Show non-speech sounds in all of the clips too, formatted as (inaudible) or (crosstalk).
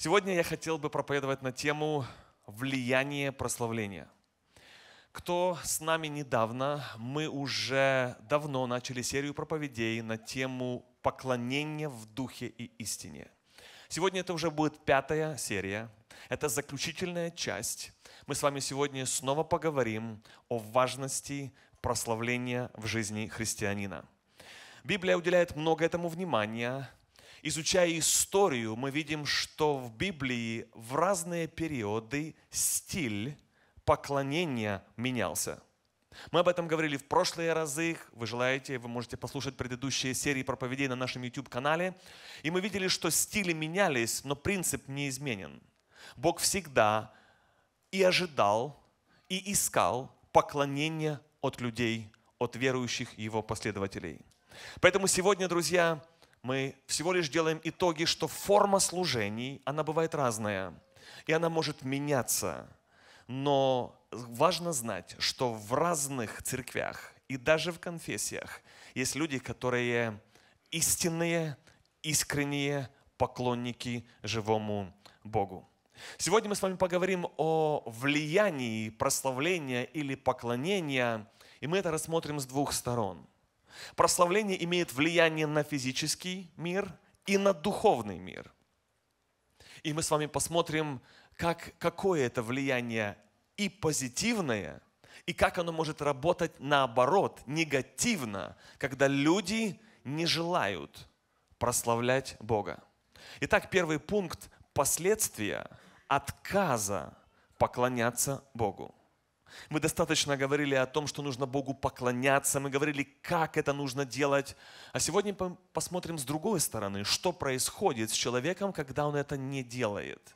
Сегодня я хотел бы проповедовать на тему влияние прославления. Кто с нами недавно, мы уже давно начали серию проповедей на тему поклонения в духе и истине. Сегодня это уже будет пятая серия, это заключительная часть. Мы с вами сегодня снова поговорим о важности прославления в жизни христианина. Библия уделяет много этому внимания, Изучая историю, мы видим, что в Библии в разные периоды стиль поклонения менялся. Мы об этом говорили в прошлые разы. Вы желаете, вы можете послушать предыдущие серии проповедей на нашем YouTube-канале. И мы видели, что стили менялись, но принцип не изменен. Бог всегда и ожидал, и искал поклонения от людей, от верующих Его последователей. Поэтому сегодня, друзья, мы всего лишь делаем итоги, что форма служений, она бывает разная, и она может меняться. Но важно знать, что в разных церквях и даже в конфессиях есть люди, которые истинные, искренние поклонники живому Богу. Сегодня мы с вами поговорим о влиянии прославления или поклонения, и мы это рассмотрим с двух сторон – Прославление имеет влияние на физический мир и на духовный мир. И мы с вами посмотрим, как, какое это влияние и позитивное, и как оно может работать наоборот, негативно, когда люди не желают прославлять Бога. Итак, первый пункт – последствия отказа поклоняться Богу. Мы достаточно говорили о том, что нужно Богу поклоняться, мы говорили, как это нужно делать. А сегодня посмотрим с другой стороны, что происходит с человеком, когда он это не делает.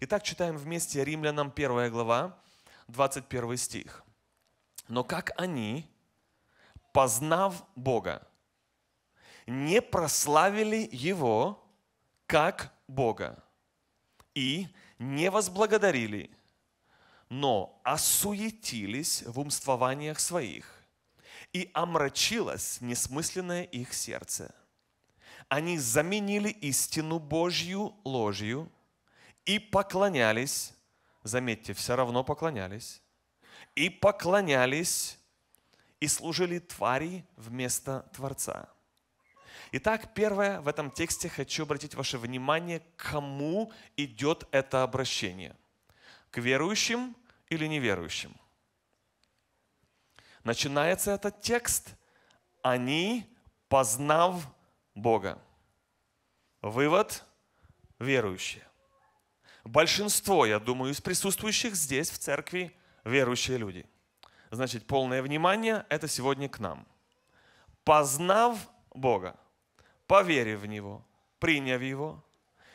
Итак, читаем вместе Римлянам 1 глава, 21 стих. «Но как они, познав Бога, не прославили Его, как Бога, и не возблагодарили – но осуетились в умствованиях своих, и омрачилось несмысленное их сердце. Они заменили истину Божью ложью и поклонялись, заметьте, все равно поклонялись, и поклонялись и служили твари вместо Творца. Итак, первое в этом тексте хочу обратить ваше внимание, кому идет это обращение. К верующим или неверующим. Начинается этот текст «они, познав Бога». Вывод – верующие. Большинство, я думаю, из присутствующих здесь, в церкви, верующие люди. Значит, полное внимание – это сегодня к нам. Познав Бога, поверив в Него, приняв Его,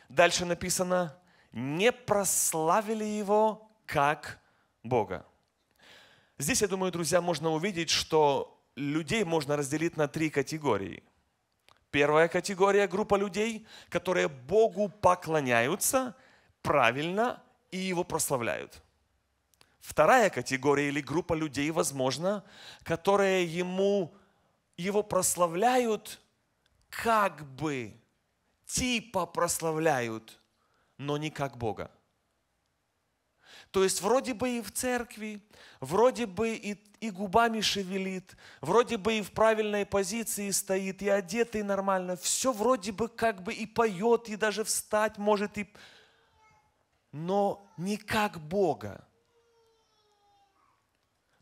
дальше написано, не прославили Его как Бога. Здесь, я думаю, друзья, можно увидеть, что людей можно разделить на три категории. Первая категория – группа людей, которые Богу поклоняются правильно и Его прославляют. Вторая категория или группа людей, возможно, которые Ему, Его прославляют как бы, типа прославляют, но не как Бога. То есть вроде бы и в церкви, вроде бы и, и губами шевелит, вроде бы и в правильной позиции стоит, и одетый нормально, все вроде бы как бы и поет, и даже встать может, и... но не как Бога.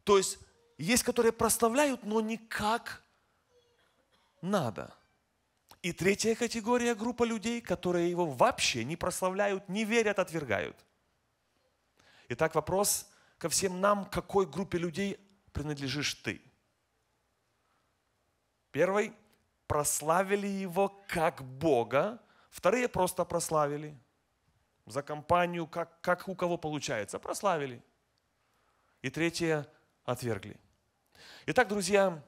То есть есть, которые прославляют, но не как надо. И третья категория группа людей, которые его вообще не прославляют, не верят, отвергают – Итак, вопрос ко всем нам, какой группе людей принадлежишь ты? Первый – прославили его как Бога. Вторые просто прославили. За компанию, как, как у кого получается, прославили. И третье – отвергли. Итак, друзья,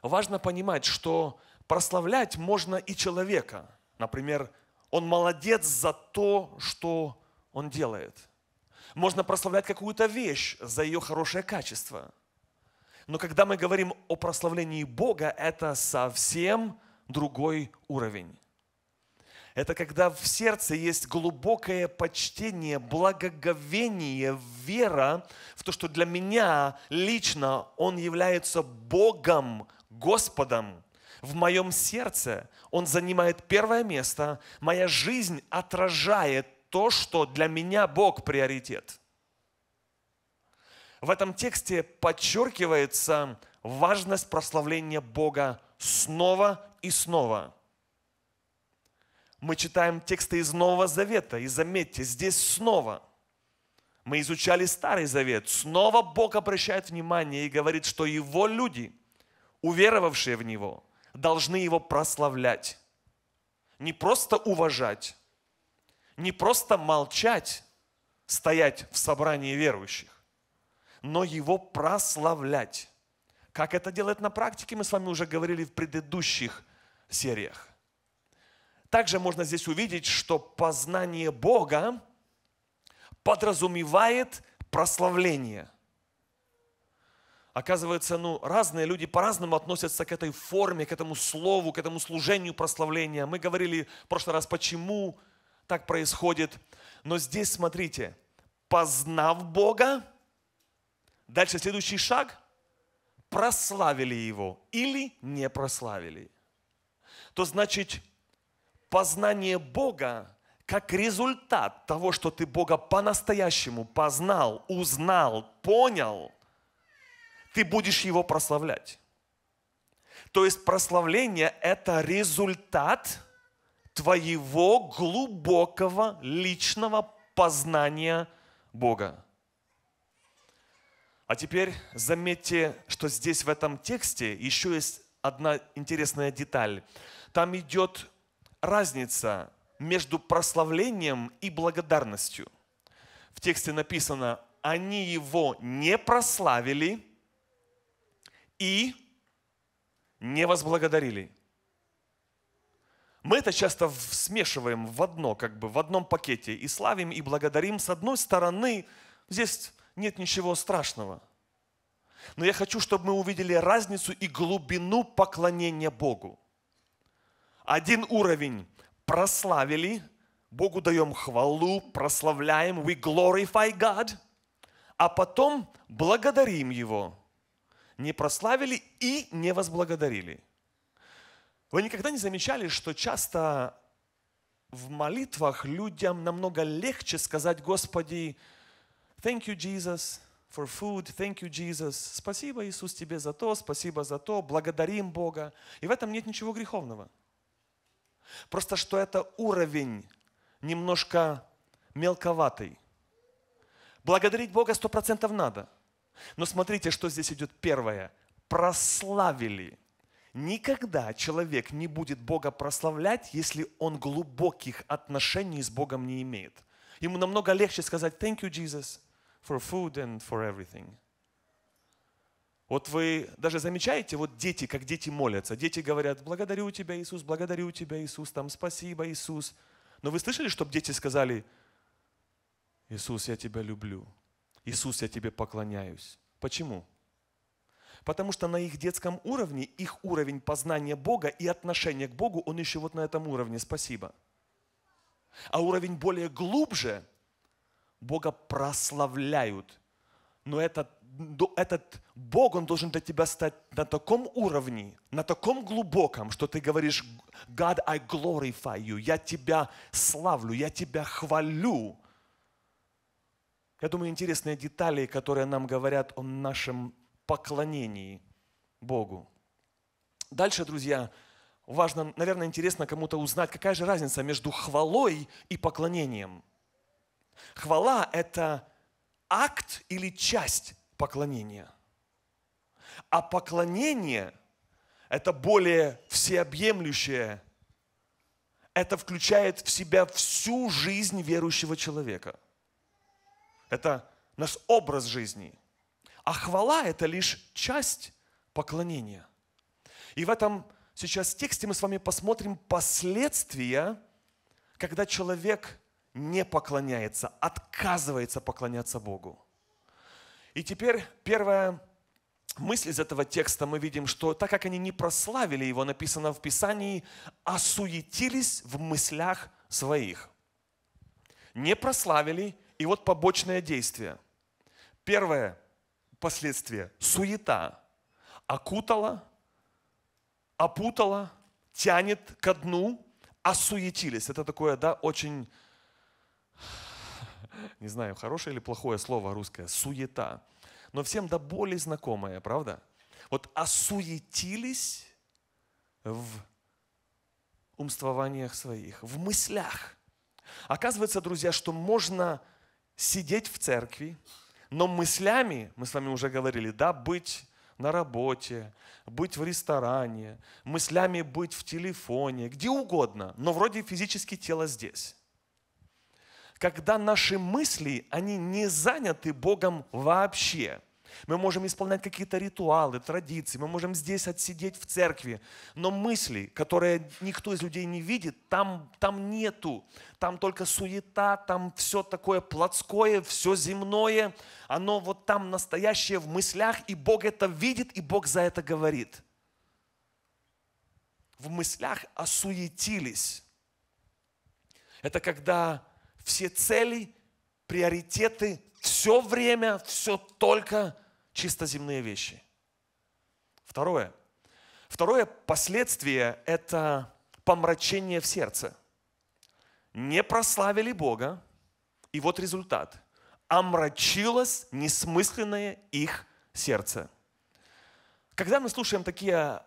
важно понимать, что прославлять можно и человека. Например, он молодец за то, что он делает – можно прославлять какую-то вещь за ее хорошее качество. Но когда мы говорим о прославлении Бога, это совсем другой уровень. Это когда в сердце есть глубокое почтение, благоговение, вера в то, что для меня лично Он является Богом, Господом в моем сердце. Он занимает первое место. Моя жизнь отражает то, что для меня Бог приоритет. В этом тексте подчеркивается важность прославления Бога снова и снова. Мы читаем тексты из Нового Завета, и заметьте, здесь снова. Мы изучали Старый Завет. Снова Бог обращает внимание и говорит, что Его люди, уверовавшие в Него, должны Его прославлять. Не просто уважать, не просто молчать, стоять в собрании верующих, но его прославлять. Как это делать на практике, мы с вами уже говорили в предыдущих сериях. Также можно здесь увидеть, что познание Бога подразумевает прославление. Оказывается, ну, разные люди по-разному относятся к этой форме, к этому слову, к этому служению прославления. Мы говорили в прошлый раз, почему так происходит. Но здесь, смотрите, познав Бога, дальше следующий шаг, прославили Его или не прославили. То значит, познание Бога как результат того, что ты Бога по-настоящему познал, узнал, понял, ты будешь Его прославлять. То есть прославление – это результат твоего глубокого личного познания Бога. А теперь заметьте, что здесь в этом тексте еще есть одна интересная деталь. Там идет разница между прославлением и благодарностью. В тексте написано, они его не прославили и не возблагодарили. Мы это часто смешиваем в одно, как бы в одном пакете. И славим, и благодарим. С одной стороны, здесь нет ничего страшного. Но я хочу, чтобы мы увидели разницу и глубину поклонения Богу. Один уровень прославили, Богу даем хвалу, прославляем, we glorify God, а потом благодарим Его. Не прославили и не возблагодарили – вы никогда не замечали, что часто в молитвах людям намного легче сказать, Господи, thank you, Jesus, for food, thank you, Jesus, спасибо, Иисус, тебе за то, спасибо за то, благодарим Бога. И в этом нет ничего греховного. Просто что это уровень немножко мелковатый. Благодарить Бога сто процентов надо. Но смотрите, что здесь идет первое. Прославили – Никогда человек не будет Бога прославлять, если он глубоких отношений с Богом не имеет. Ему намного легче сказать «Thank you, Jesus, for food and for everything». Вот вы даже замечаете, вот дети, как дети молятся. Дети говорят «Благодарю тебя, Иисус, благодарю тебя, Иисус, там спасибо, Иисус». Но вы слышали, чтобы дети сказали «Иисус, я тебя люблю, Иисус, я тебе поклоняюсь». Почему? Потому что на их детском уровне, их уровень познания Бога и отношения к Богу, он еще вот на этом уровне. Спасибо. А уровень более глубже, Бога прославляют. Но этот, ну, этот Бог, он должен для тебя стать на таком уровне, на таком глубоком, что ты говоришь, God, I glorify you, я тебя славлю, я тебя хвалю. Я думаю, интересные детали, которые нам говорят о нашем поклонении Богу. Дальше, друзья, важно, наверное, интересно кому-то узнать, какая же разница между хвалой и поклонением. Хвала – это акт или часть поклонения. А поклонение – это более всеобъемлющее. Это включает в себя всю жизнь верующего человека. Это наш образ жизни – а хвала – это лишь часть поклонения. И в этом сейчас тексте мы с вами посмотрим последствия, когда человек не поклоняется, отказывается поклоняться Богу. И теперь первая мысль из этого текста мы видим, что так как они не прославили его, написано в Писании, осуетились в мыслях своих. Не прославили, и вот побочное действие. Первое, последствия суета окутала, опутала, тянет ко дну, осуетились. Это такое, да, очень, не знаю, хорошее или плохое слово русское, суета. Но всем до боли знакомое, правда? Вот осуетились в умствованиях своих, в мыслях. Оказывается, друзья, что можно сидеть в церкви, но мыслями, мы с вами уже говорили, да, быть на работе, быть в ресторане, мыслями быть в телефоне, где угодно, но вроде физически тело здесь. Когда наши мысли, они не заняты Богом вообще – мы можем исполнять какие-то ритуалы, традиции, мы можем здесь отсидеть в церкви, но мысли, которые никто из людей не видит, там, там нету. Там только суета, там все такое плотское, все земное. Оно вот там настоящее в мыслях, и Бог это видит, и Бог за это говорит. В мыслях осуетились. Это когда все цели, приоритеты, все время, все только чисто земные вещи. Второе. Второе последствие – это помрачение в сердце. Не прославили Бога, и вот результат. Омрачилось несмысленное их сердце. Когда мы слушаем такие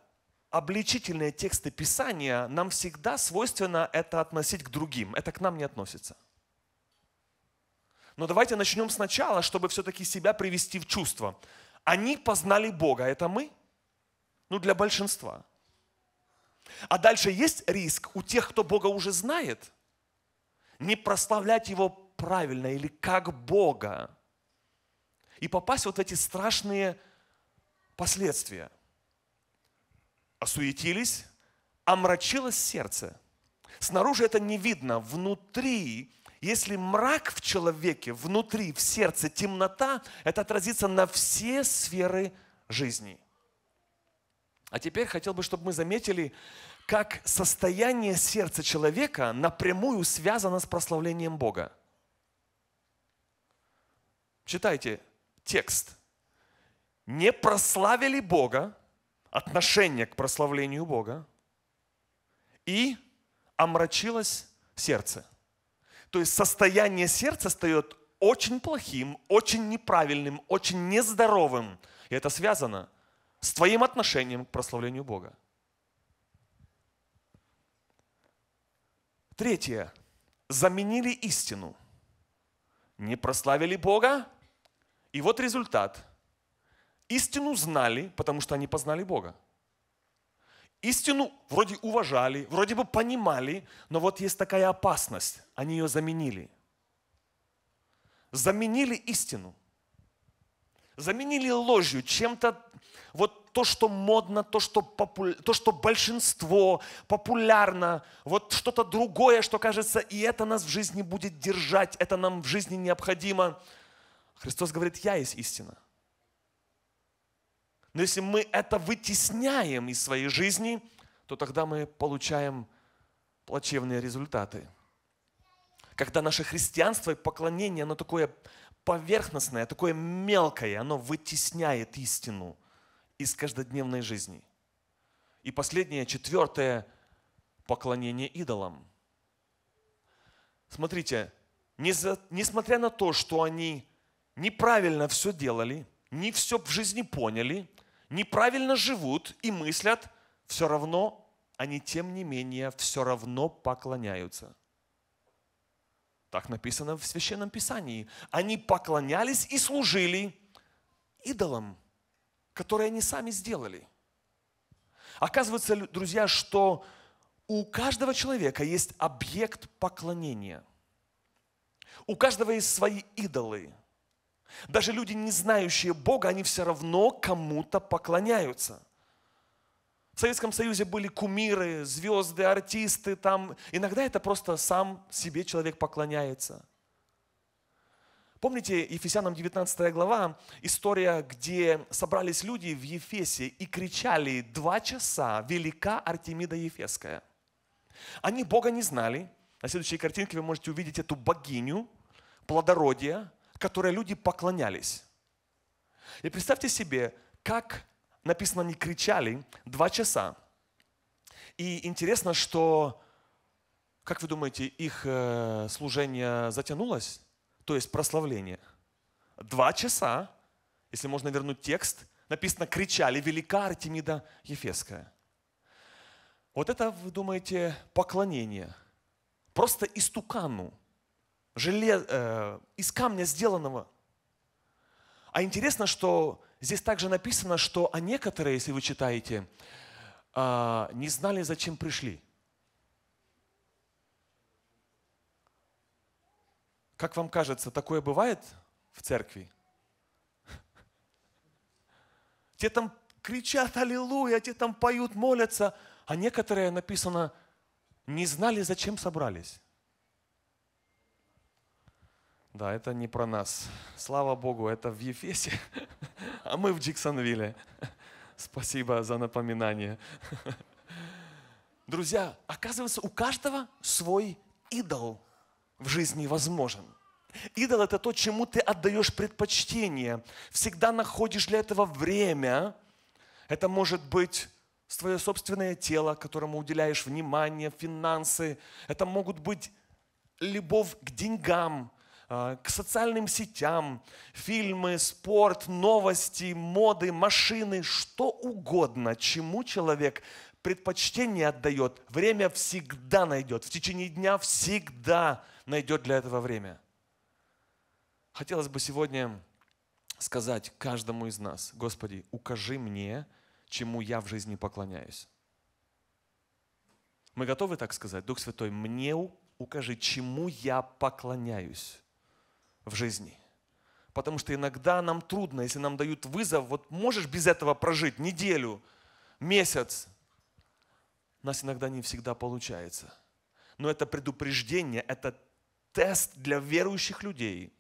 обличительные тексты Писания, нам всегда свойственно это относить к другим. Это к нам не относится. Но давайте начнем сначала, чтобы все-таки себя привести в чувство. Они познали Бога, это мы? Ну, для большинства. А дальше есть риск у тех, кто Бога уже знает, не прославлять Его правильно или как Бога. И попасть вот в эти страшные последствия. Осуетились, омрачилось сердце. Снаружи это не видно, внутри если мрак в человеке, внутри, в сердце, темнота, это отразится на все сферы жизни. А теперь хотел бы, чтобы мы заметили, как состояние сердца человека напрямую связано с прославлением Бога. Читайте текст. Не прославили Бога, отношение к прославлению Бога, и омрачилось сердце. То есть состояние сердца стает очень плохим, очень неправильным, очень нездоровым. И это связано с твоим отношением к прославлению Бога. Третье. Заменили истину. Не прославили Бога. И вот результат. Истину знали, потому что они познали Бога истину вроде уважали, вроде бы понимали, но вот есть такая опасность, они ее заменили. Заменили истину. Заменили ложью чем-то, вот то, что модно, то, что, популя... то, что большинство популярно, вот что-то другое, что кажется, и это нас в жизни будет держать, это нам в жизни необходимо. Христос говорит, я есть истина – но если мы это вытесняем из своей жизни, то тогда мы получаем плачевные результаты. Когда наше христианство и поклонение, оно такое поверхностное, такое мелкое, оно вытесняет истину из каждодневной жизни. И последнее, четвертое, поклонение идолам. Смотрите, несмотря на то, что они неправильно все делали, не все в жизни поняли – неправильно живут и мыслят, все равно они, тем не менее, все равно поклоняются. Так написано в Священном Писании. Они поклонялись и служили идолам, которые они сами сделали. Оказывается, друзья, что у каждого человека есть объект поклонения. У каждого есть свои идолы – даже люди, не знающие Бога, они все равно кому-то поклоняются. В Советском Союзе были кумиры, звезды, артисты. Там. Иногда это просто сам себе человек поклоняется. Помните Ефесянам 19 глава, история, где собрались люди в Ефесе и кричали два часа «Велика Артемида Ефесская». Они Бога не знали. На следующей картинке вы можете увидеть эту богиню плодородия, которой люди поклонялись. И представьте себе, как написано, они кричали два часа. И интересно, что, как вы думаете, их э, служение затянулось? То есть прославление. Два часа, если можно вернуть текст, написано, кричали «Велика Артемида Ефеская». Вот это, вы думаете, поклонение. Просто истукану – желез, э, из камня сделанного. А интересно, что здесь также написано, что а некоторые, если вы читаете, э, не знали, зачем пришли. Как вам кажется, такое бывает в церкви? (laughs) Те там кричат «Аллилуйя», те там поют, молятся, а некоторые, написано, не знали, зачем собрались. Да, это не про нас. Слава Богу, это в Ефесе, (laughs) а мы в Джексонвилле. (laughs) Спасибо за напоминание. Друзья, оказывается, у каждого свой идол в жизни возможен. Идол – это то, чему ты отдаешь предпочтение. Всегда находишь для этого время. Это может быть твое собственное тело, которому уделяешь внимание, финансы. Это могут быть любовь к деньгам, Э, к социальным сетям, фильмы, спорт, новости, моды, машины, что угодно, чему человек предпочтение отдает, время всегда найдет, в течение дня всегда найдет для этого время. Хотелось бы сегодня сказать каждому из нас, Господи, укажи мне, чему я в жизни поклоняюсь. Мы готовы так сказать? Дух Святой, мне укажи, чему я поклоняюсь в жизни. Потому что иногда нам трудно, если нам дают вызов, вот можешь без этого прожить неделю, месяц. У нас иногда не всегда получается. Но это предупреждение, это тест для верующих людей.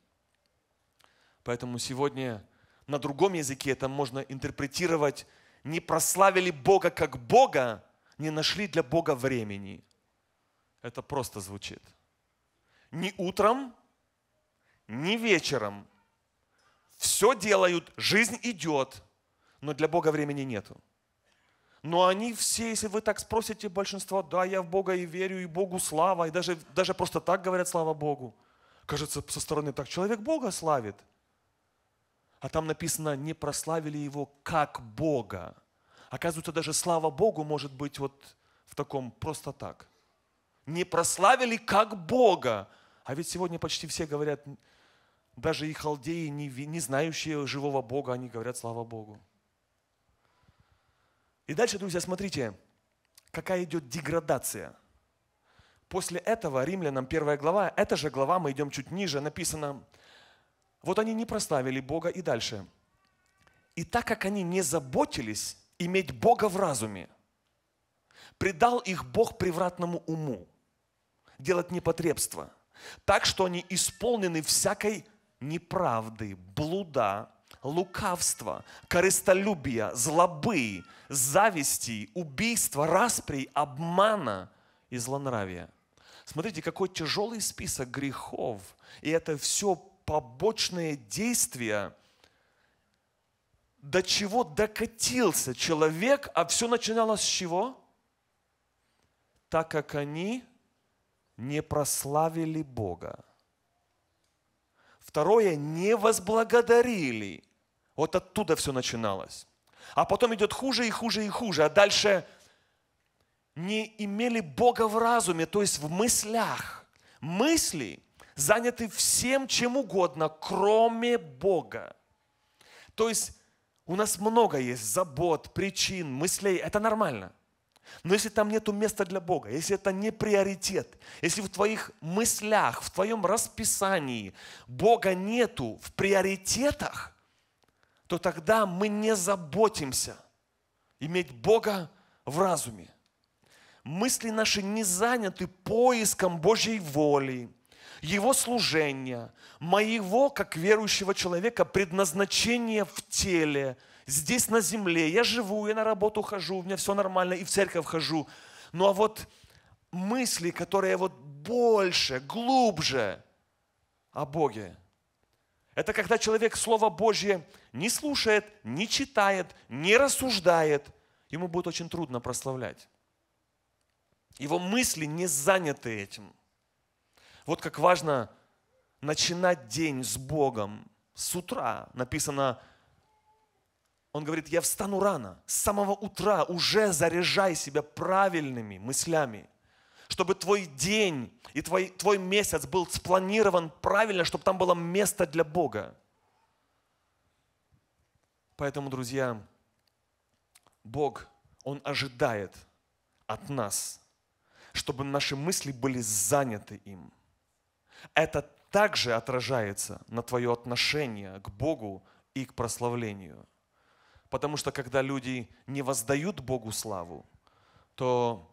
Поэтому сегодня на другом языке это можно интерпретировать. Не прославили Бога как Бога, не нашли для Бога времени. Это просто звучит. Не утром, не вечером. Все делают, жизнь идет, но для Бога времени нету. Но они все, если вы так спросите большинство, да, я в Бога и верю, и Богу слава, и даже, даже просто так говорят слава Богу. Кажется, со стороны так человек Бога славит. А там написано, не прославили его как Бога. Оказывается, даже слава Богу может быть вот в таком просто так. Не прославили как Бога. А ведь сегодня почти все говорят, даже и халдеи, не, не знающие живого Бога, они говорят «Слава Богу». И дальше, друзья, смотрите, какая идет деградация. После этого римлянам первая глава, эта же глава, мы идем чуть ниже, написано, вот они не прославили Бога и дальше. И так как они не заботились иметь Бога в разуме, предал их Бог превратному уму, делать непотребство, так что они исполнены всякой неправды, блуда, лукавства, корыстолюбия, злобы, зависти, убийства, распри, обмана и злонравия. Смотрите, какой тяжелый список грехов. И это все побочные действия, до чего докатился человек, а все начиналось с чего? Так как они не прославили Бога. Второе, не возблагодарили. Вот оттуда все начиналось. А потом идет хуже и хуже и хуже. А дальше не имели Бога в разуме, то есть в мыслях. Мысли заняты всем, чем угодно, кроме Бога. То есть у нас много есть забот, причин, мыслей. Это нормально. Но если там нет места для Бога, если это не приоритет, если в твоих мыслях, в твоем расписании Бога нету в приоритетах, то тогда мы не заботимся иметь Бога в разуме. Мысли наши не заняты поиском Божьей воли, Его служения, моего, как верующего человека, предназначения в теле – здесь на земле я живу, я на работу хожу, у меня все нормально, и в церковь хожу. Ну а вот мысли, которые вот больше, глубже о Боге. Это когда человек Слово Божье не слушает, не читает, не рассуждает, ему будет очень трудно прославлять. Его мысли не заняты этим. Вот как важно начинать день с Богом. С утра написано, он говорит, я встану рано, с самого утра уже заряжай себя правильными мыслями, чтобы твой день и твой, твой месяц был спланирован правильно, чтобы там было место для Бога. Поэтому, друзья, Бог, Он ожидает от нас, чтобы наши мысли были заняты им. Это также отражается на твое отношение к Богу и к прославлению – Потому что когда люди не воздают Богу славу, то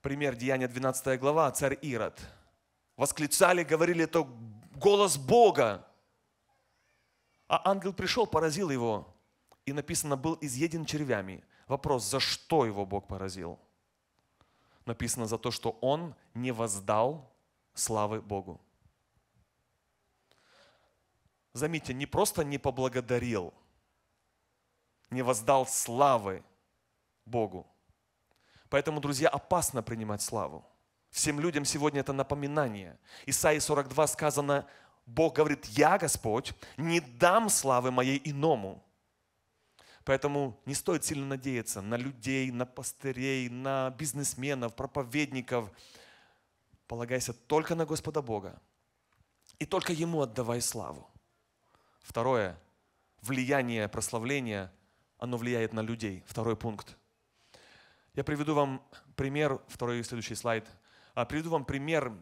пример Деяния 12 глава, царь Ирод, восклицали, говорили, это голос Бога. А ангел пришел, поразил его, и написано, был изъеден червями. Вопрос, за что его Бог поразил? Написано за то, что он не воздал славы Богу. Заметьте, не просто не поблагодарил – не воздал славы Богу. Поэтому, друзья, опасно принимать славу. Всем людям сегодня это напоминание. Исаии 42 сказано, Бог говорит, я, Господь, не дам славы моей иному. Поэтому не стоит сильно надеяться на людей, на пастырей, на бизнесменов, проповедников. Полагайся только на Господа Бога. И только Ему отдавай славу. Второе. Влияние прославления – оно влияет на людей. Второй пункт. Я приведу вам пример, второй и следующий слайд. А, приведу вам пример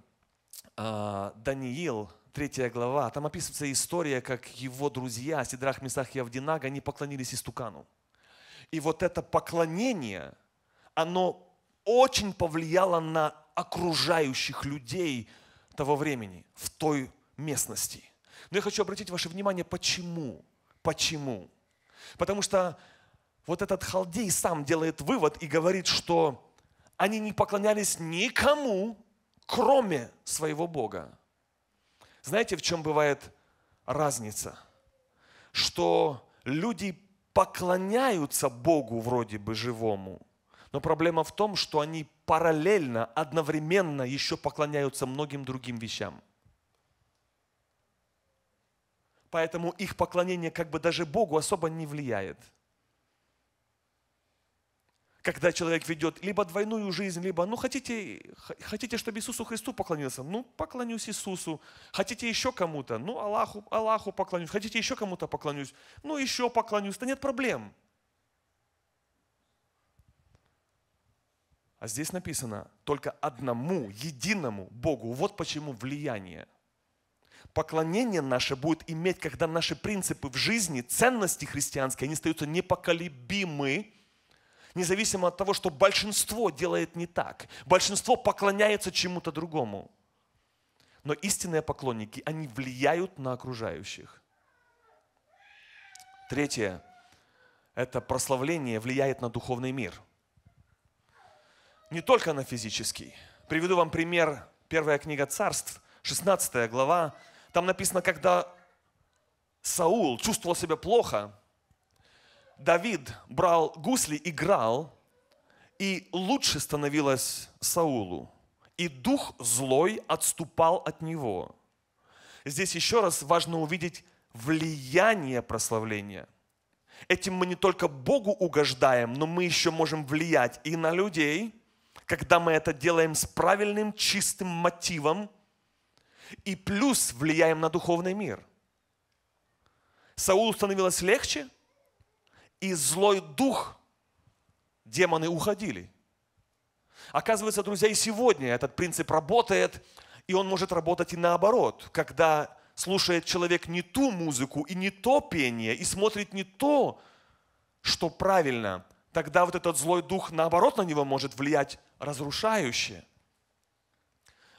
а, Даниил, третья глава. Там описывается история, как его друзья, Сидрах, Месах и Авдинага, они поклонились истукану. И вот это поклонение, оно очень повлияло на окружающих людей того времени, в той местности. Но я хочу обратить ваше внимание, почему? Почему? Потому что вот этот халдей сам делает вывод и говорит, что они не поклонялись никому, кроме своего Бога. Знаете, в чем бывает разница? Что люди поклоняются Богу вроде бы живому, но проблема в том, что они параллельно, одновременно еще поклоняются многим другим вещам – поэтому их поклонение как бы даже Богу особо не влияет. Когда человек ведет либо двойную жизнь, либо, ну, хотите, хотите, чтобы Иисусу Христу поклонился? Ну, поклонюсь Иисусу. Хотите еще кому-то? Ну, Аллаху, Аллаху поклонюсь. Хотите еще кому-то поклонюсь? Ну, еще поклонюсь. Да нет проблем. А здесь написано только одному, единому Богу. Вот почему влияние – поклонение наше будет иметь, когда наши принципы в жизни, ценности христианские, они остаются непоколебимы, независимо от того, что большинство делает не так. Большинство поклоняется чему-то другому. Но истинные поклонники, они влияют на окружающих. Третье – это прославление влияет на духовный мир. Не только на физический. Приведу вам пример. Первая книга царств, 16 глава, там написано, когда Саул чувствовал себя плохо, Давид брал гусли, играл, и лучше становилось Саулу. И дух злой отступал от него. Здесь еще раз важно увидеть влияние прославления. Этим мы не только Богу угождаем, но мы еще можем влиять и на людей, когда мы это делаем с правильным, чистым мотивом, и плюс влияем на духовный мир. Саулу становилось легче, и злой дух, демоны уходили. Оказывается, друзья, и сегодня этот принцип работает, и он может работать и наоборот, когда слушает человек не ту музыку и не то пение, и смотрит не то, что правильно, тогда вот этот злой дух наоборот на него может влиять разрушающе.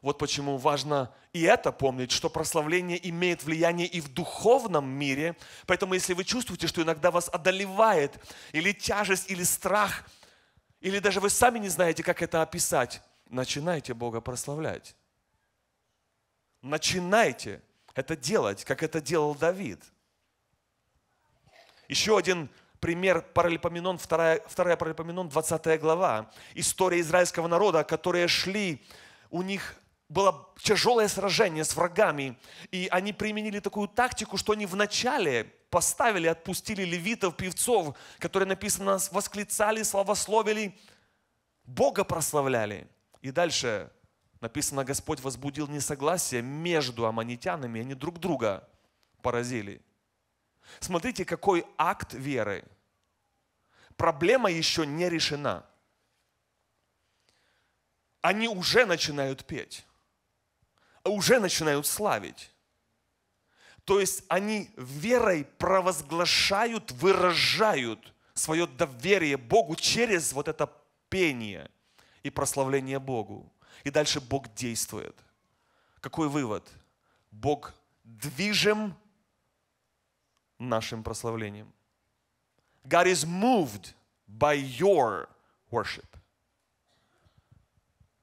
Вот почему важно и это помнить, что прославление имеет влияние и в духовном мире. Поэтому если вы чувствуете, что иногда вас одолевает или тяжесть, или страх, или даже вы сами не знаете, как это описать, начинайте Бога прославлять. Начинайте это делать, как это делал Давид. Еще один пример Паралипоменон, 2, 2 Паралипоменон, 20 глава. История израильского народа, которые шли, у них было тяжелое сражение с врагами, и они применили такую тактику, что они вначале поставили, отпустили левитов, певцов, которые написано, восклицали, славословили, Бога прославляли. И дальше написано, Господь возбудил несогласие между аммонитянами, они друг друга поразили. Смотрите, какой акт веры. Проблема еще не решена. Они уже начинают петь уже начинают славить. То есть они верой провозглашают, выражают свое доверие Богу через вот это пение и прославление Богу. И дальше Бог действует. Какой вывод? Бог движим нашим прославлением. God is moved by your worship.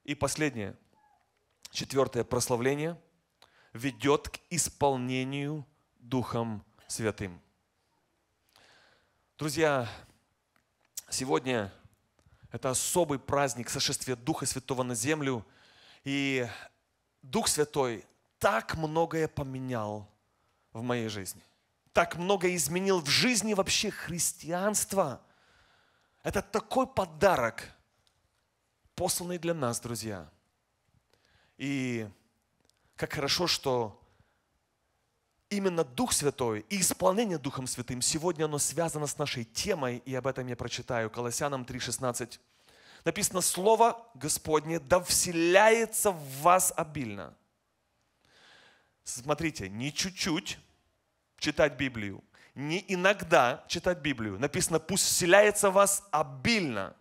И последнее. Четвертое прославление ведет к исполнению Духом Святым. Друзья, сегодня это особый праздник сошествия Духа Святого на землю. И Дух Святой так многое поменял в моей жизни. Так многое изменил в жизни вообще христианства. Это такой подарок, посланный для нас, друзья – и как хорошо, что именно Дух Святой и исполнение Духом Святым, сегодня оно связано с нашей темой, и об этом я прочитаю. Колоссянам 3,16. Написано, Слово Господне да вселяется в вас обильно. Смотрите, не чуть-чуть читать Библию, не иногда читать Библию. Написано, пусть вселяется в вас обильно.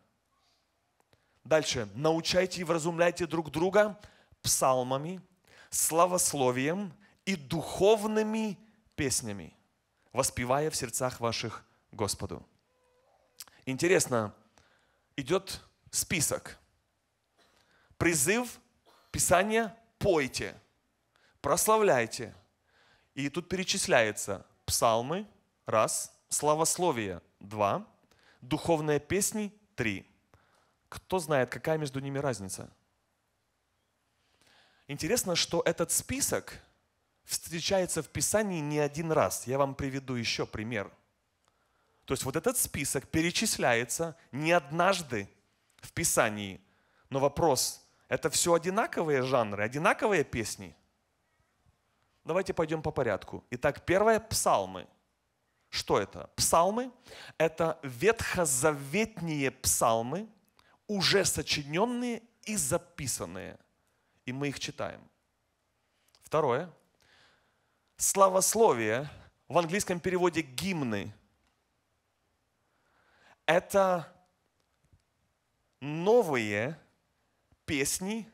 Дальше, научайте и вразумляйте друг друга – псалмами, славословием и духовными песнями, воспевая в сердцах ваших Господу. Интересно, идет список. Призыв Писание, «Пойте, прославляйте». И тут перечисляется псалмы – раз, славословие – два, духовные песни – три. Кто знает, какая между ними разница – Интересно, что этот список встречается в Писании не один раз. Я вам приведу еще пример. То есть вот этот список перечисляется не однажды в Писании. Но вопрос, это все одинаковые жанры, одинаковые песни? Давайте пойдем по порядку. Итак, первое – псалмы. Что это? Псалмы – это ветхозаветние псалмы, уже сочиненные и записанные – и мы их читаем. Второе. Славословие в английском переводе гимны – это новые песни,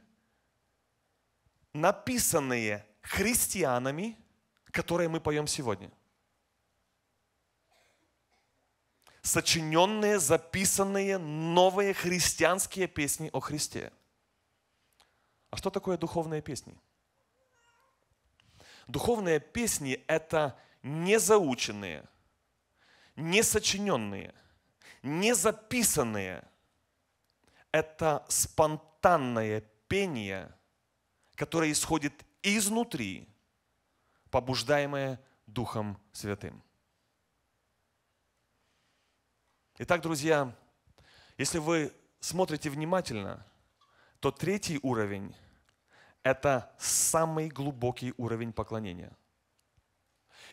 написанные христианами, которые мы поем сегодня. Сочиненные, записанные новые христианские песни о Христе. А что такое духовные песни? Духовные песни – это незаученные, несочиненные, незаписанные. Это спонтанное пение, которое исходит изнутри, побуждаемое Духом Святым. Итак, друзья, если вы смотрите внимательно – то третий уровень – это самый глубокий уровень поклонения.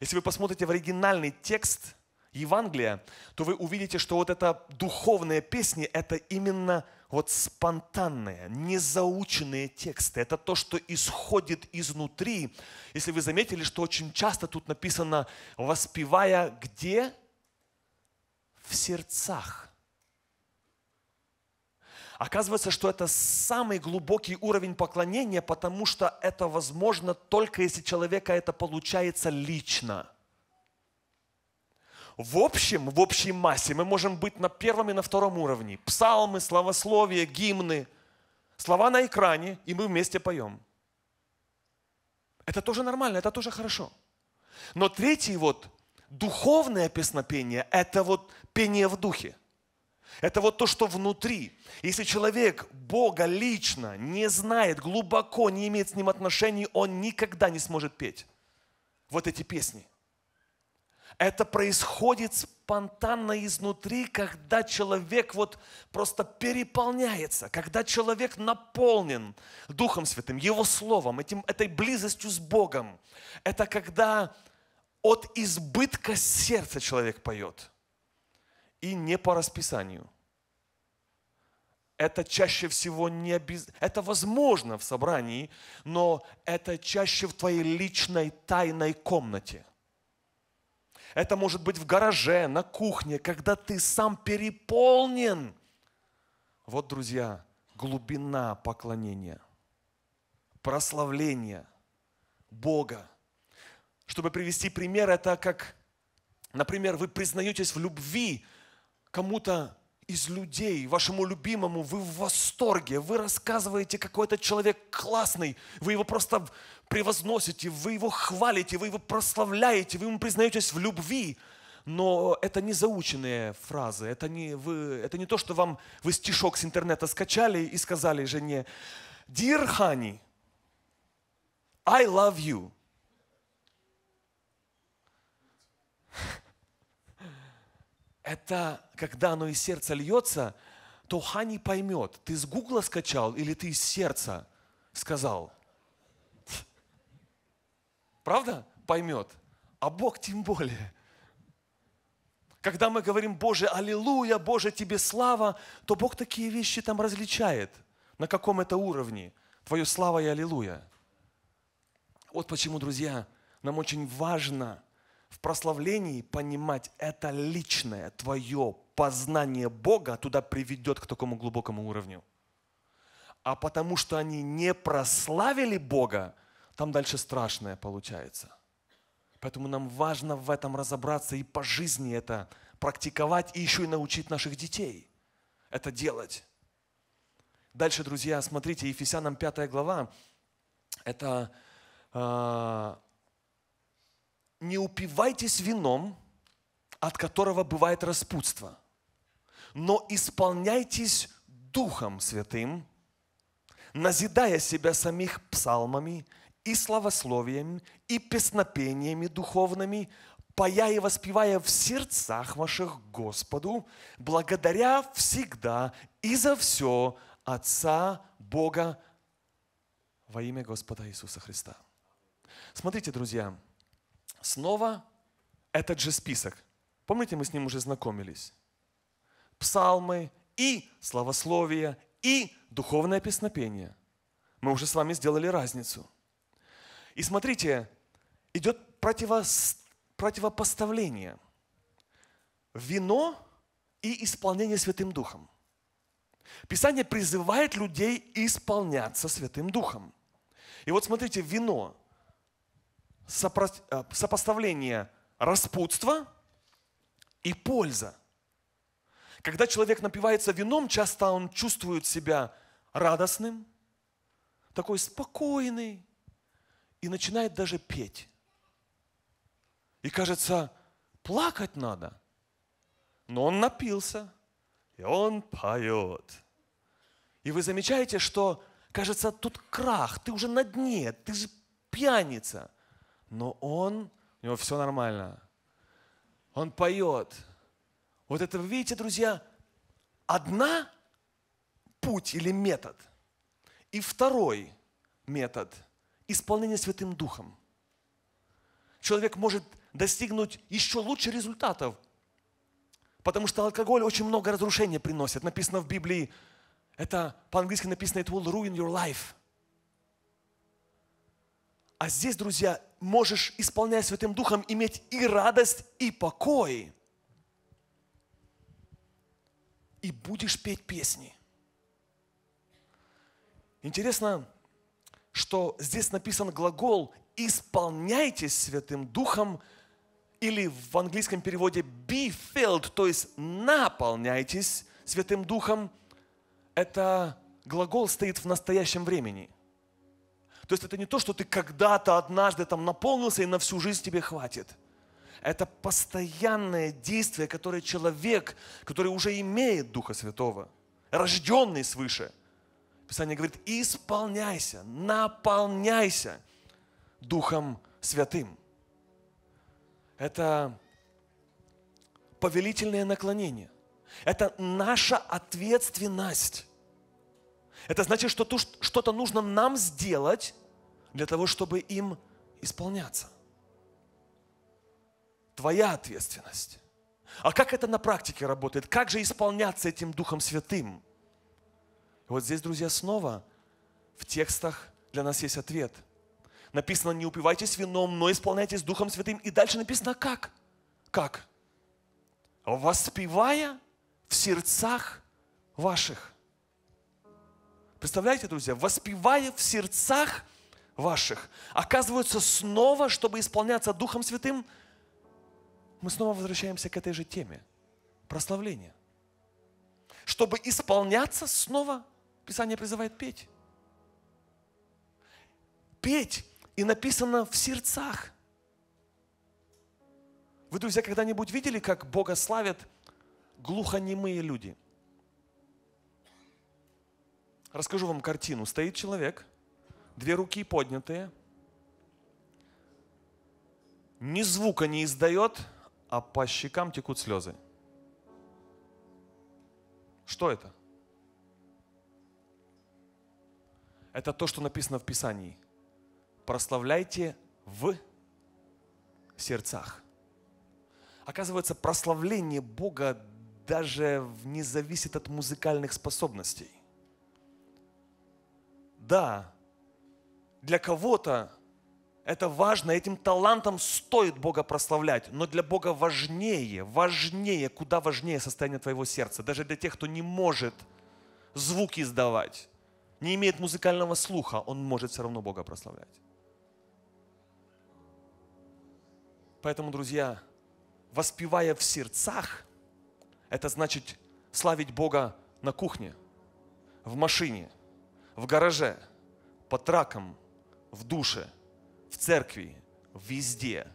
Если вы посмотрите в оригинальный текст Евангелия, то вы увидите, что вот это духовные песни – это именно вот спонтанные, незаученные тексты. Это то, что исходит изнутри. Если вы заметили, что очень часто тут написано «воспевая где?» В сердцах. Оказывается, что это самый глубокий уровень поклонения, потому что это возможно только если человека это получается лично. В общем, в общей массе мы можем быть на первом и на втором уровне. Псалмы, славословие, гимны, слова на экране, и мы вместе поем. Это тоже нормально, это тоже хорошо. Но третий вот, духовное песнопение, это вот пение в духе – это вот то, что внутри. Если человек Бога лично не знает, глубоко не имеет с ним отношений, он никогда не сможет петь вот эти песни. Это происходит спонтанно изнутри, когда человек вот просто переполняется, когда человек наполнен Духом Святым, Его Словом, этим, этой близостью с Богом. Это когда от избытка сердца человек поет – и не по расписанию. Это чаще всего не обез... Это возможно в собрании, но это чаще в твоей личной тайной комнате. Это может быть в гараже, на кухне, когда ты сам переполнен. Вот, друзья, глубина поклонения, прославления Бога. Чтобы привести пример, это как, например, вы признаетесь в любви кому-то из людей, вашему любимому, вы в восторге, вы рассказываете, какой этот человек классный, вы его просто превозносите, вы его хвалите, вы его прославляете, вы ему признаетесь в любви. Но это не заученные фразы, это не, вы, это не то, что вам вы стишок с интернета скачали и сказали жене, «Dear honey, I love you». это когда оно из сердца льется, то Хани поймет, ты с гугла скачал или ты из сердца сказал. Правда? Поймет. А Бог тем более. Когда мы говорим, Боже, аллилуйя, Боже, тебе слава, то Бог такие вещи там различает. На каком это уровне? твою слава и аллилуйя. Вот почему, друзья, нам очень важно в прославлении понимать это личное, твое познание Бога туда приведет к такому глубокому уровню. А потому что они не прославили Бога, там дальше страшное получается. Поэтому нам важно в этом разобраться и по жизни это практиковать, и еще и научить наших детей это делать. Дальше, друзья, смотрите, Ефесянам 5 глава, это а, не упивайтесь вином, от которого бывает распутство, но исполняйтесь Духом Святым, назидая себя самих псалмами и славословием и песнопениями духовными, пая и воспевая в сердцах ваших Господу, благодаря всегда и за все Отца Бога во имя Господа Иисуса Христа. Смотрите, друзья, Снова этот же список. Помните, мы с ним уже знакомились? Псалмы и словословие, и духовное песнопение. Мы уже с вами сделали разницу. И смотрите, идет противопоставление. Вино и исполнение Святым Духом. Писание призывает людей исполняться Святым Духом. И вот смотрите, вино – сопро... Э, сопоставление распутства и польза. Когда человек напивается вином, часто он чувствует себя радостным, такой спокойный, и начинает даже петь. И кажется, плакать надо. Но он напился, и он поет. И вы замечаете, что, кажется, тут крах, ты уже на дне, ты же пьяница но он, у него все нормально. Он поет. Вот это, вы видите, друзья, одна путь или метод. И второй метод – исполнение Святым Духом. Человек может достигнуть еще лучше результатов, потому что алкоголь очень много разрушения приносит. Написано в Библии, это по-английски написано «it will ruin your life». А здесь, друзья, можешь, исполняя Святым Духом, иметь и радость, и покой. И будешь петь песни. Интересно, что здесь написан глагол «исполняйтесь Святым Духом» или в английском переводе «be filled», то есть «наполняйтесь Святым Духом». Это глагол стоит в настоящем времени. То есть это не то, что ты когда-то однажды там наполнился и на всю жизнь тебе хватит. Это постоянное действие, которое человек, который уже имеет Духа Святого, рожденный свыше. Писание говорит, исполняйся, наполняйся Духом Святым. Это повелительное наклонение. Это наша ответственность это значит, что что-то нужно нам сделать для того, чтобы им исполняться. Твоя ответственность. А как это на практике работает? Как же исполняться этим Духом Святым? И вот здесь, друзья, снова в текстах для нас есть ответ. Написано, не упивайтесь вином, но исполняйтесь Духом Святым. И дальше написано, как? Как? Воспевая в сердцах ваших представляете, друзья, воспевая в сердцах ваших, оказывается снова, чтобы исполняться Духом Святым, мы снова возвращаемся к этой же теме – прославление. Чтобы исполняться, снова Писание призывает петь. Петь и написано в сердцах. Вы, друзья, когда-нибудь видели, как Бога славят глухонемые люди – Расскажу вам картину. Стоит человек, две руки поднятые, ни звука не издает, а по щекам текут слезы. Что это? Это то, что написано в Писании. Прославляйте в сердцах. Оказывается, прославление Бога даже не зависит от музыкальных способностей. Да, для кого-то это важно, этим талантом стоит Бога прославлять, но для Бога важнее, важнее, куда важнее состояние твоего сердца, даже для тех, кто не может звуки издавать, не имеет музыкального слуха, он может все равно Бога прославлять. Поэтому, друзья, воспевая в сердцах, это значит славить Бога на кухне, в машине, в гараже, по тракам, в душе, в церкви, везде,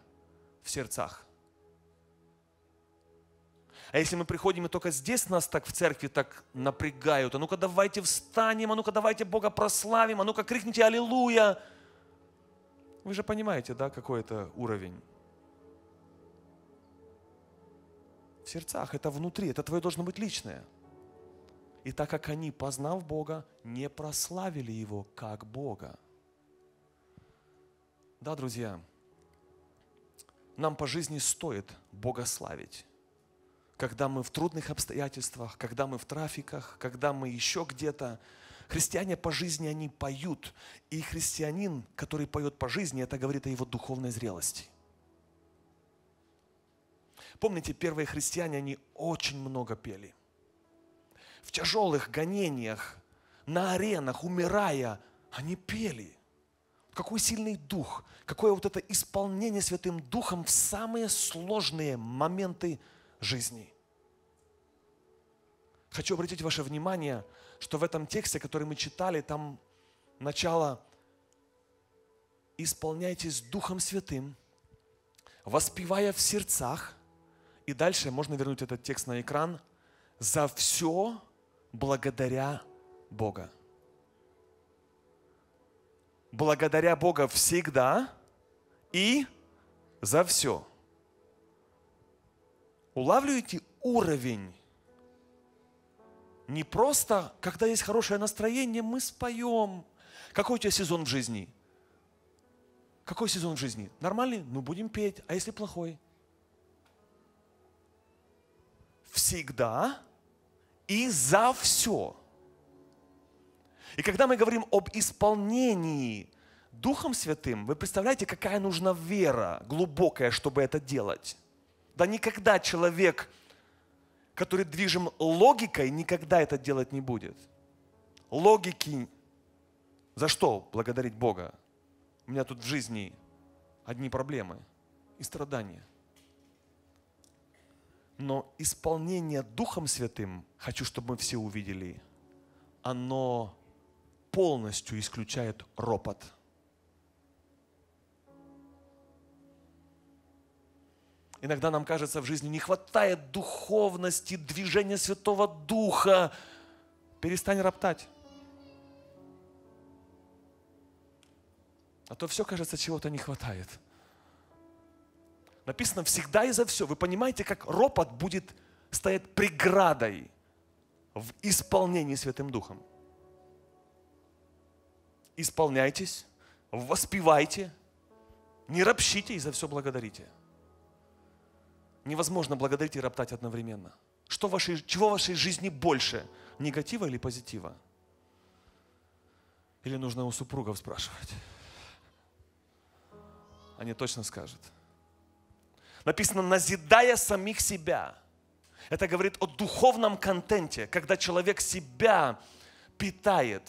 в сердцах. А если мы приходим, и только здесь нас так в церкви так напрягают, а ну-ка давайте встанем, а ну-ка давайте Бога прославим, а ну-ка крикните «Аллилуйя!» Вы же понимаете, да, какой это уровень? В сердцах, это внутри, это твое должно быть личное – и так как они, познав Бога, не прославили Его как Бога. Да, друзья, нам по жизни стоит Бога славить. Когда мы в трудных обстоятельствах, когда мы в трафиках, когда мы еще где-то, Христиане по жизни, они поют. И христианин, который поет по жизни, это говорит о его духовной зрелости. Помните, первые христиане, они очень много пели в тяжелых гонениях, на аренах, умирая, они пели. Какой сильный дух, какое вот это исполнение Святым Духом в самые сложные моменты жизни. Хочу обратить ваше внимание, что в этом тексте, который мы читали, там начало «Исполняйтесь Духом Святым, воспевая в сердцах». И дальше можно вернуть этот текст на экран. «За все благодаря Бога. Благодаря Бога всегда и за все. Улавливаете уровень? Не просто, когда есть хорошее настроение, мы споем. Какой у тебя сезон в жизни? Какой сезон в жизни? Нормальный? Ну, будем петь. А если плохой? Всегда и за все. И когда мы говорим об исполнении Духом Святым, вы представляете, какая нужна вера глубокая, чтобы это делать. Да никогда человек, который движим логикой, никогда это делать не будет. Логики за что благодарить Бога? У меня тут в жизни одни проблемы и страдания. Но исполнение Духом Святым, хочу, чтобы мы все увидели, оно полностью исключает ропот. Иногда нам кажется, в жизни не хватает духовности, движения Святого Духа. Перестань роптать. А то все кажется, чего-то не хватает. Написано всегда и за все. Вы понимаете, как ропот будет стоять преградой в исполнении Святым Духом. Исполняйтесь, воспевайте, не ропщите и за все благодарите. Невозможно благодарить и роптать одновременно. Что в вашей, чего в вашей жизни больше, негатива или позитива? Или нужно у супругов спрашивать? Они точно скажут – написано, назидая самих себя. Это говорит о духовном контенте, когда человек себя питает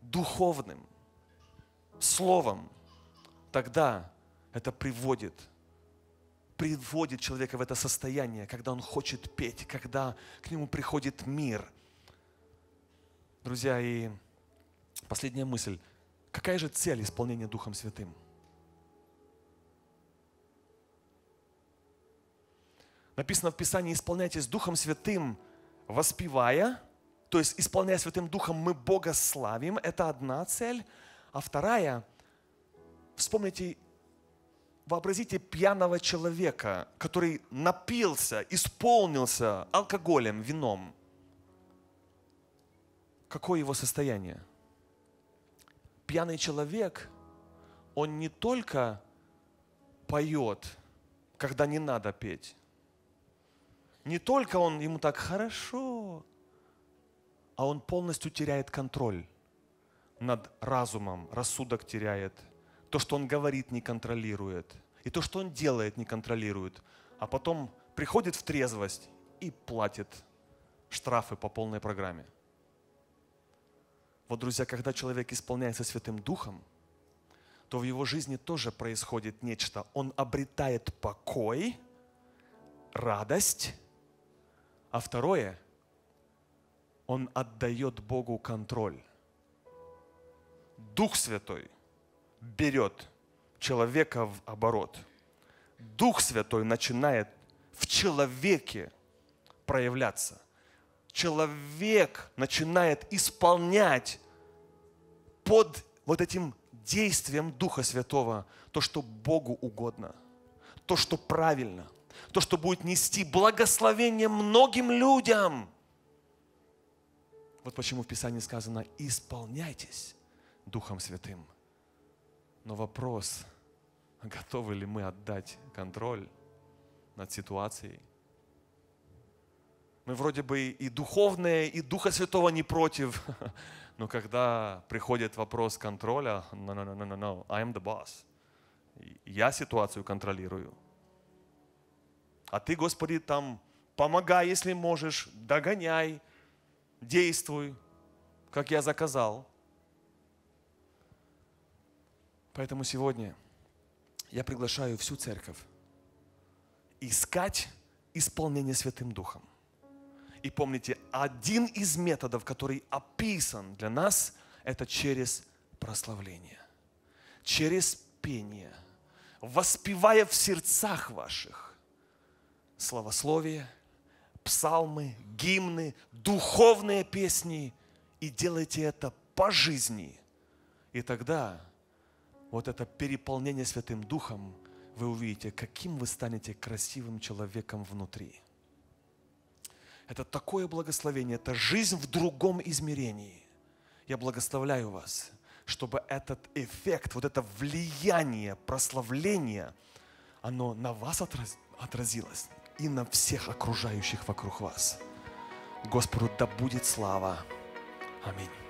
духовным словом, тогда это приводит, приводит человека в это состояние, когда он хочет петь, когда к нему приходит мир. Друзья, и последняя мысль. Какая же цель исполнения Духом Святым? написано в Писании, исполняйтесь Духом Святым, воспевая, то есть исполняя Святым Духом, мы Бога славим, это одна цель. А вторая, вспомните, вообразите пьяного человека, который напился, исполнился алкоголем, вином. Какое его состояние? Пьяный человек, он не только поет, когда не надо петь, не только он ему так хорошо, а он полностью теряет контроль над разумом, рассудок теряет. То, что он говорит, не контролирует. И то, что он делает, не контролирует. А потом приходит в трезвость и платит штрафы по полной программе. Вот, друзья, когда человек исполняется Святым Духом, то в его жизни тоже происходит нечто. Он обретает покой, радость а второе, он отдает Богу контроль. Дух Святой берет человека в оборот. Дух Святой начинает в человеке проявляться. Человек начинает исполнять под вот этим действием Духа Святого то, что Богу угодно, то, что правильно – то, что будет нести благословение многим людям. Вот почему в Писании сказано «исполняйтесь Духом Святым». Но вопрос, готовы ли мы отдать контроль над ситуацией? Мы вроде бы и духовные, и Духа Святого не против, (laughs) но когда приходит вопрос контроля, no, no, no, no, no, I am the boss. Я ситуацию контролирую. А ты, Господи, там помогай, если можешь, догоняй, действуй, как я заказал. Поэтому сегодня я приглашаю всю церковь искать исполнение Святым Духом. И помните, один из методов, который описан для нас, это через прославление, через пение, воспевая в сердцах ваших словословие, псалмы, гимны, духовные песни и делайте это по жизни. И тогда вот это переполнение Святым Духом, вы увидите, каким вы станете красивым человеком внутри. Это такое благословение, это жизнь в другом измерении. Я благословляю вас, чтобы этот эффект, вот это влияние, прославление, оно на вас отразилось и на всех окружающих вокруг вас. Господу да будет слава. Аминь.